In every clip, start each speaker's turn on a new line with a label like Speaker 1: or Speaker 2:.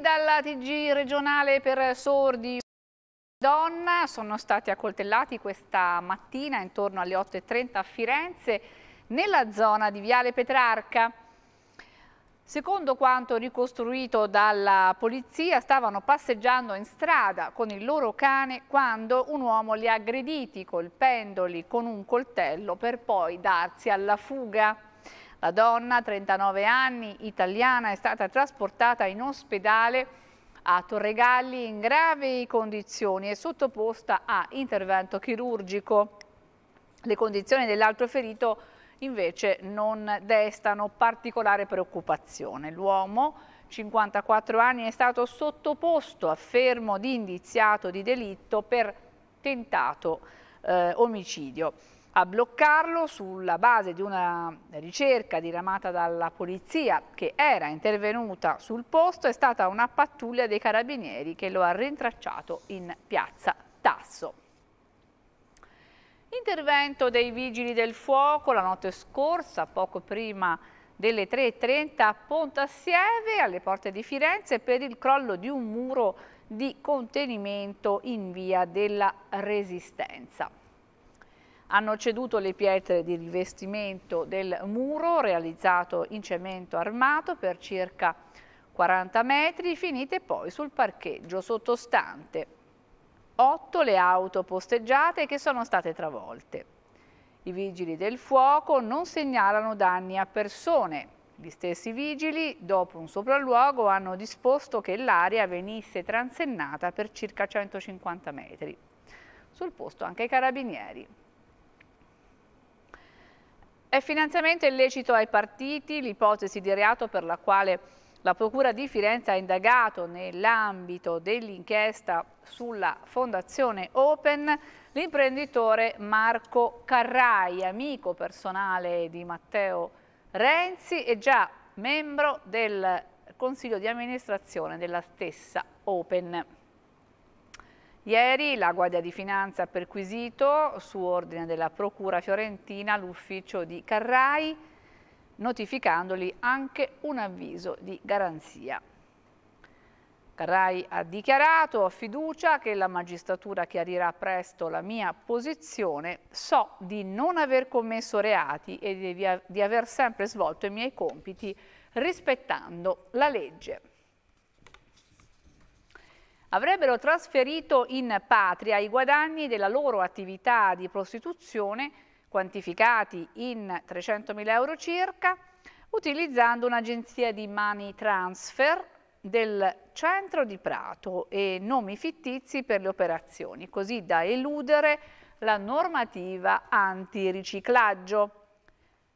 Speaker 1: dalla TG regionale per sordi donna sono stati accoltellati questa mattina intorno alle 8.30 a Firenze nella zona di Viale Petrarca. Secondo quanto ricostruito dalla polizia, stavano passeggiando in strada con il loro cane quando un uomo li ha aggrediti colpendoli con un coltello per poi darsi alla fuga. La donna, 39 anni, italiana, è stata trasportata in ospedale a Torregalli in gravi condizioni e sottoposta a intervento chirurgico. Le condizioni dell'altro ferito invece non destano particolare preoccupazione. L'uomo, 54 anni, è stato sottoposto a fermo di indiziato di delitto per tentato eh, omicidio a bloccarlo sulla base di una ricerca diramata dalla polizia che era intervenuta sul posto è stata una pattuglia dei carabinieri che lo ha rintracciato in piazza Tasso. Intervento dei vigili del fuoco la notte scorsa, poco prima delle 3.30 a Pontassieve, alle porte di Firenze, per il crollo di un muro di contenimento in via della Resistenza hanno ceduto le pietre di rivestimento del muro realizzato in cemento armato per circa 40 metri, finite poi sul parcheggio sottostante. 8 le auto posteggiate che sono state travolte. I vigili del fuoco non segnalano danni a persone. Gli stessi vigili, dopo un sopralluogo, hanno disposto che l'area venisse transennata per circa 150 metri. Sul posto anche i carabinieri. È finanziamento illecito ai partiti, l'ipotesi di reato per la quale la Procura di Firenze ha indagato nell'ambito dell'inchiesta sulla Fondazione Open l'imprenditore Marco Carrai, amico personale di Matteo Renzi e già membro del Consiglio di amministrazione della stessa Open. Ieri la Guardia di Finanza ha perquisito, su ordine della Procura fiorentina, l'ufficio di Carrai, notificandogli anche un avviso di garanzia. Carrai ha dichiarato, ho fiducia che la magistratura chiarirà presto la mia posizione, so di non aver commesso reati e di, di aver sempre svolto i miei compiti rispettando la legge avrebbero trasferito in patria i guadagni della loro attività di prostituzione, quantificati in 300.000 euro circa, utilizzando un'agenzia di money transfer del centro di Prato e nomi fittizi per le operazioni, così da eludere la normativa antiriciclaggio.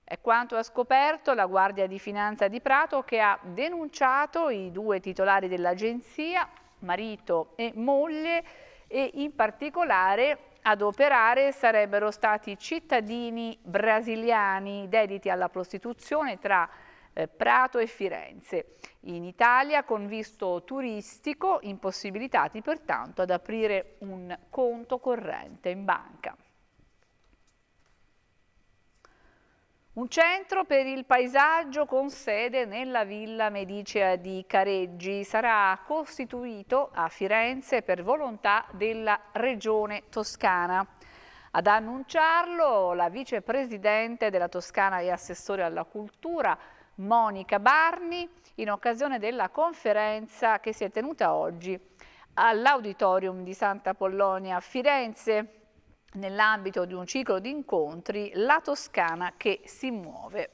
Speaker 1: È quanto ha scoperto la Guardia di Finanza di Prato che ha denunciato i due titolari dell'agenzia marito e moglie e in particolare ad operare sarebbero stati cittadini brasiliani dediti alla prostituzione tra eh, Prato e Firenze. In Italia con visto turistico impossibilitati pertanto ad aprire un conto corrente in banca. Un centro per il paesaggio con sede nella Villa Medicea di Careggi sarà costituito a Firenze per volontà della Regione Toscana. Ad annunciarlo la vicepresidente della Toscana e assessore alla cultura Monica Barni in occasione della conferenza che si è tenuta oggi all'Auditorium di Santa Pollonia a Firenze nell'ambito di un ciclo di incontri La Toscana che si muove.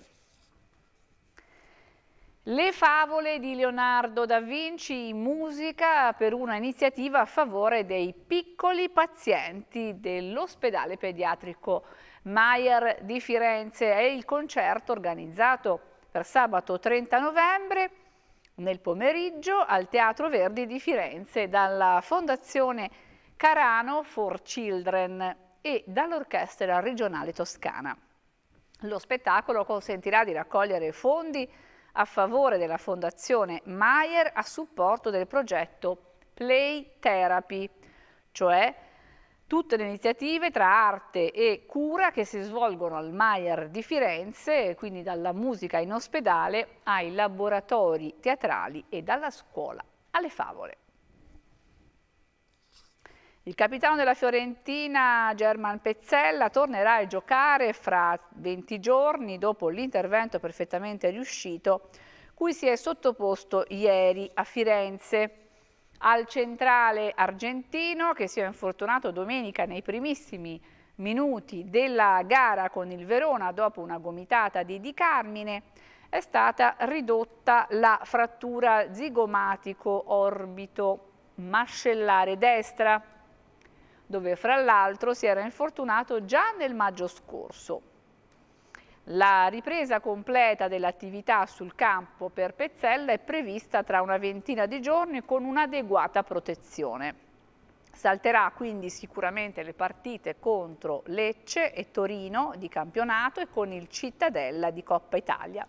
Speaker 1: Le favole di Leonardo da Vinci in musica per una iniziativa a favore dei piccoli pazienti dell'ospedale pediatrico Maier di Firenze e il concerto organizzato per sabato 30 novembre nel pomeriggio al Teatro Verdi di Firenze dalla Fondazione Carano for Children e dall'Orchestra Regionale Toscana. Lo spettacolo consentirà di raccogliere fondi a favore della Fondazione Mayer a supporto del progetto Play Therapy, cioè tutte le iniziative tra arte e cura che si svolgono al Mayer di Firenze, quindi dalla musica in ospedale ai laboratori teatrali e dalla scuola alle favole. Il capitano della Fiorentina German Pezzella tornerà a giocare fra 20 giorni dopo l'intervento perfettamente riuscito cui si è sottoposto ieri a Firenze. Al centrale argentino che si è infortunato domenica nei primissimi minuti della gara con il Verona dopo una gomitata di Di Carmine è stata ridotta la frattura zigomatico orbito mascellare destra dove fra l'altro si era infortunato già nel maggio scorso. La ripresa completa dell'attività sul campo per Pezzella è prevista tra una ventina di giorni con un'adeguata protezione. Salterà quindi sicuramente le partite contro Lecce e Torino di campionato e con il Cittadella di Coppa Italia.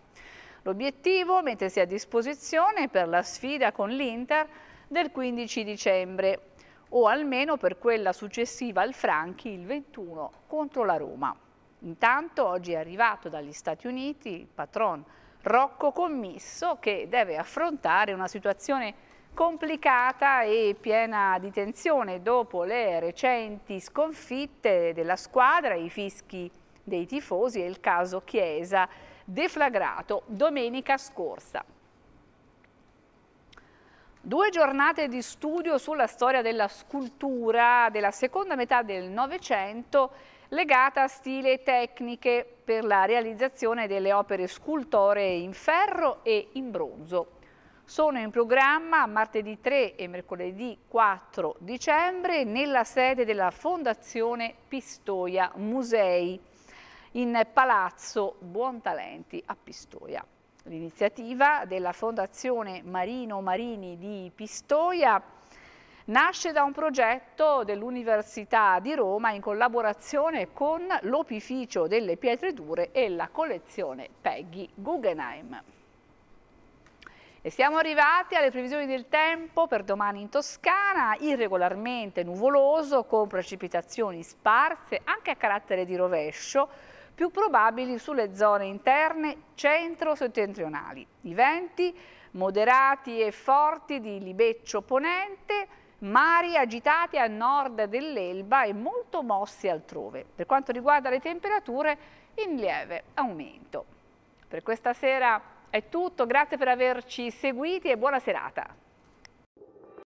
Speaker 1: L'obiettivo mettersi a disposizione per la sfida con l'Inter del 15 dicembre o almeno per quella successiva al Franchi il 21 contro la Roma. Intanto oggi è arrivato dagli Stati Uniti il patron Rocco Commisso che deve affrontare una situazione complicata e piena di tensione dopo le recenti sconfitte della squadra, i fischi dei tifosi e il caso Chiesa deflagrato domenica scorsa. Due giornate di studio sulla storia della scultura della seconda metà del Novecento legata a stile e tecniche per la realizzazione delle opere scultoree in ferro e in bronzo. Sono in programma martedì 3 e mercoledì 4 dicembre nella sede della Fondazione Pistoia Musei in Palazzo Buontalenti a Pistoia. L'iniziativa della Fondazione Marino Marini di Pistoia nasce da un progetto dell'Università di Roma in collaborazione con l'Opificio delle Pietre Dure e la collezione Peggy Guggenheim. E siamo arrivati alle previsioni del tempo per domani in Toscana, irregolarmente nuvoloso con precipitazioni sparse anche a carattere di rovescio, più probabili sulle zone interne centro-settentrionali. I venti moderati e forti di Libeccio Ponente, mari agitati a nord dell'Elba e molto mossi altrove. Per quanto riguarda le temperature, in lieve aumento. Per questa sera è tutto, grazie per averci seguiti e buona serata.